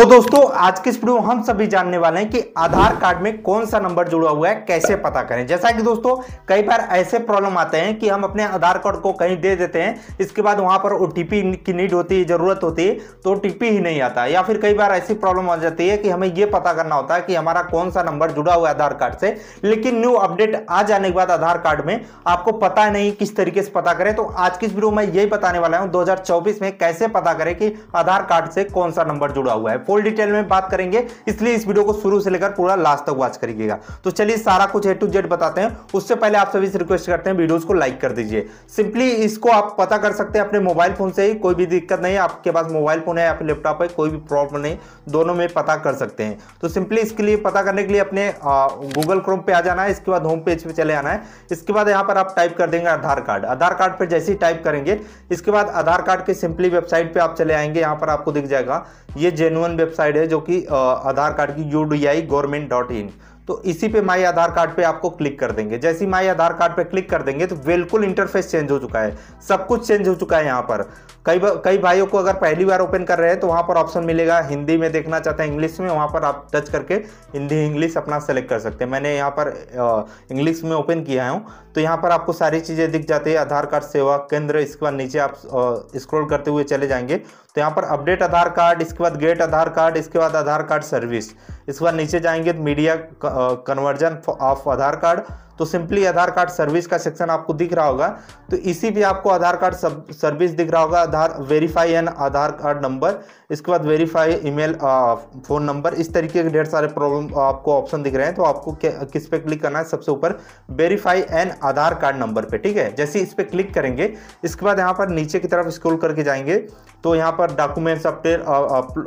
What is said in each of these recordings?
तो दोस्तों आज के इस वीडियो में हम सभी जानने वाले हैं कि आधार कार्ड में कौन सा नंबर जुड़ा हुआ है कैसे पता करें जैसा कि दोस्तों कई बार ऐसे प्रॉब्लम आते हैं कि हम अपने आधार कार्ड को कहीं दे देते हैं इसके बाद वहां पर ओ की नीड होती है ज़रूरत होती है तो ओ ही नहीं आता या फिर कई बार ऐसी प्रॉब्लम आ जाती है कि हमें यह पता करना होता है कि हमारा कौन सा नंबर जुड़ा हुआ है आधार कार्ड से लेकिन न्यू अपडेट आ जाने के बाद आधार कार्ड में आपको पता नहीं किस तरीके से पता करें तो आज की इस वीडियो में यही बताने वाला हूँ दो में कैसे पता करें कि आधार कार्ड से कौन सा नंबर जुड़ा हुआ है फुल डिटेल में बात करेंगे इसलिए इस वीडियो को शुरू से लेकर पूरा लास्ट तक वॉच करिएगा तो चलिए सारा कुछ ए टू जेड बताते हैं उससे पहले आप सभी से रिक्वेस्ट करते हैं वीडियोज को लाइक कर दीजिए सिंपली इसको आप पता कर सकते हैं अपने मोबाइल फोन से ही कोई भी दिक्कत नहीं आपके पास मोबाइल फोन है या फिर लैपटॉप है कोई भी प्रॉब्लम नहीं दोनों में पता कर सकते हैं तो सिंपली इसके लिए पता करने के लिए अपने गूगल क्रोम पे आ जाना है इसके बाद होम पेज पे चले आना है इसके बाद यहाँ पर आप टाइप कर देंगे आधार कार्ड आधार कार्ड पर जैसे ही टाइप करेंगे इसके बाद आधार कार्ड के सिंपली वेबसाइट पे आप चले आएंगे यहाँ पर आपको दिख जाएगा ये जेनुअन वेबसाइट है जो कि आधार कार्ड की U D I government dot in तो इसी पे माई आधार कार्ड पे आपको क्लिक कर देंगे जैसे माई आधार कार्ड पे क्लिक कर देंगे तो बिल्कुल इंटरफेस चेंज हो चुका है सब कुछ चेंज हो चुका है यहाँ पर कई कई भाइयों को अगर पहली बार ओपन कर रहे हैं तो वहाँ पर ऑप्शन मिलेगा हिंदी में देखना चाहते हैं इंग्लिश में वहाँ पर आप टच करके हिंदी इंग्लिश अपना सेलेक्ट कर सकते हैं मैंने यहाँ पर इंग्लिश में ओपन किया हूँ तो यहाँ पर आपको सारी चीज़ें दिख जाती है आधार कार्ड सेवा केंद्र इसके बाद नीचे आप स्क्रॉल करते हुए चले जाएंगे तो यहाँ पर अपडेट आधार कार्ड इसके बाद गेट आधार कार्ड इसके बाद आधार कार्ड सर्विस इसके बाद नीचे जाएंगे media conversion of Aadhaar card तो सिंपली आधार कार्ड सर्विस का सेक्शन आपको दिख रहा होगा तो इसी पे आपको आधार कार्ड सर्विस दिख रहा होगा Aadhaar verify an Aadhaar card number इसके बाद वेरीफाई ईमेल फ़ोन नंबर इस तरीके के ढेर सारे प्रॉब्लम आपको ऑप्शन दिख रहे हैं तो आपको किस पे क्लिक करना है सबसे ऊपर verify an Aadhaar card number पे ठीक है जैसे इस पर क्लिक करेंगे इसके बाद यहाँ पर नीचे की तरफ स्क्रोल करके जाएंगे तो यहाँ पर डॉक्यूमेंट्स अपडेट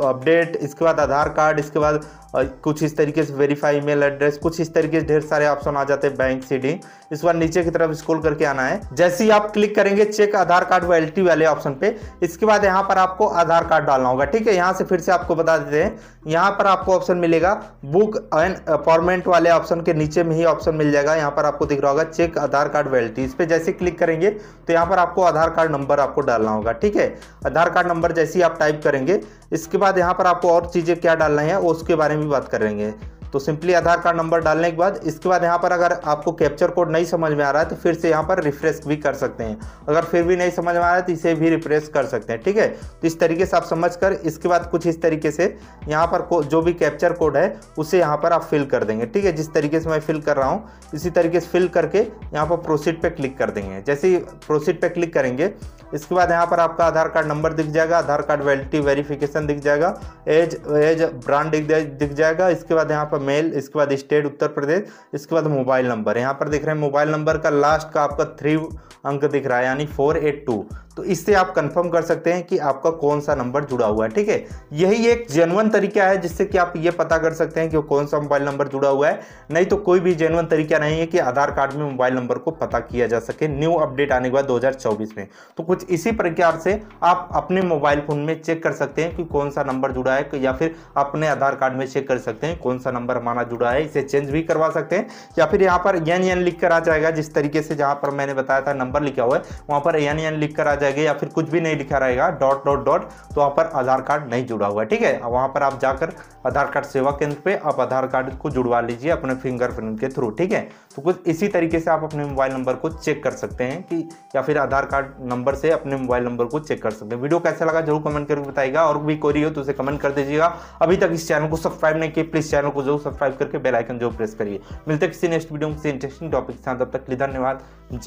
अपडेट इसके बाद आधार कार्ड इसके बाद कुछ इस तरीके से वेरीफाई ईमेल एड्रेस कुछ इस तरीके से ढेर सारे ऑप्शन आ जाते हैं बैंक राइट साइड है इस बार नीचे की तरफ स्क्रॉल करके आना है जैसे ही आप क्लिक करेंगे चेक आधार कार्ड वैलिटी वाले ऑप्शन पे इसके बाद यहाँ पर आपको आधार कार्ड डालना होगा ठीक है यहाँ से फिर से आपको बता देते हैं यहाँ पर आपको ऑप्शन मिलेगा बुक एंड अपॉइंटमेंट वाले ऑप्शन के नीचे में ही ऑप्शन मिल जाएगा यहाँ पर आपको दिख रहा होगा चेक आधार कार्ड वैलिटी इस पर जैसे क्लिक करेंगे तो यहाँ पर आपको आधार कार्ड नंबर आपको डालना होगा ठीक है आधार कार्ड नंबर जैसे ही आप टाइप करेंगे इसके बाद यहाँ पर आपको और चीज़ें क्या डालना है उसके बारे में भी बात करेंगे तो सिंपली आधार कार्ड नंबर डालने के बाद इसके बाद यहाँ पर अगर आपको कैप्चर कोड नहीं समझ में आ रहा है तो फिर से यहाँ पर रिफ्रेश भी कर सकते हैं अगर फिर भी नहीं समझ में आ रहा है तो इसे भी रिफ्रेश कर सकते हैं ठीक है तो इस तरीके से आप समझ कर इसके बाद कुछ इस तरीके से यहाँ पर जो भी कैप्चर कोड है उसे यहाँ पर आप फिल कर देंगे ठीक है जिस तरीके से मैं फिल कर रहा हूँ इसी तरीके से फिल करके यहाँ पर प्रोसीड पर क्लिक कर देंगे जैसे ही प्रोसीड पर क्लिक करेंगे इसके बाद यहाँ पर आपका आधार कार्ड नंबर दिख जाएगा आधार कार्ड वैलिटी वेरिफिकेशन दिख जाएगा एज एज ब्रांड दिख जाएगा इसके बाद यहाँ पर मेल इसके बाद स्टेट उत्तर प्रदेश इसके बाद मोबाइल नंबर यहाँ पर देख रहे हैं मोबाइल नंबर का लास्ट का आपका थ्री अंक दिख रहा है यानी फोर एट टू तो इससे आप कंफर्म कर सकते हैं कि आपका कौन सा नंबर जुड़ा हुआ है ठीक है यही एक जेनवन तरीका है जिससे कि आप ये पता कर सकते हैं कि कौन सा मोबाइल नंबर जुड़ा हुआ है नहीं तो कोई भी जेनवन तरीका नहीं है कि आधार कार्ड में मोबाइल नंबर को पता किया जा सके न्यू अपडेट आने के बाद दो में तो कुछ इसी प्रकार से आप अपने मोबाइल फोन में चेक कर सकते हैं कि कौन सा नंबर जुड़ा है या फिर अपने आधार कार्ड में चेक कर सकते हैं कौन सा नंबर माना जुड़ा है इसे चेंज भी करवा सकते हैं या फिर यहाँ पर एन एन लिख कर आ जाएगा जिस तरीके से जहाँ पर मैंने बताया था नंबर लिखा हुआ है वहाँ पर एन एन लिख कर आ जाएगा या फिर कुछ भी नहीं लिखा रहेगा डॉट डॉट डॉट तो वहाँ पर आधार कार्ड नहीं जुड़ा हुआ है ठीक है वहाँ पर आप जाकर आधार कार्ड सेवा केंद्र पर आप आधार कार्ड को जुड़वा लीजिए अपने फिंगरप्रिंट के थ्रू ठीक है तो कुछ इसी तरीके से आप अपने मोबाइल नंबर को चेक कर सकते हैं कि या फिर आधार कार्ड नंबर से अपने मोबाइल नंबर को चेक कर सकते हैं वीडियो कैसा लगा जरूर कमेंट करके बताएगा और भी कोई हो तो उसे कमेंट कर दीजिएगा अभी तक इस चैनल को सब्सक्राइब नहीं किया प्लीज़ चैनल को जरूर सब्सक्राइब करके आइकन जो प्रेस करिए मिलते किसी नेक्स्ट वीडियो में किसी इंटरेस्टिंग टॉपिक के साथ तब तक के लिए धन्यवाद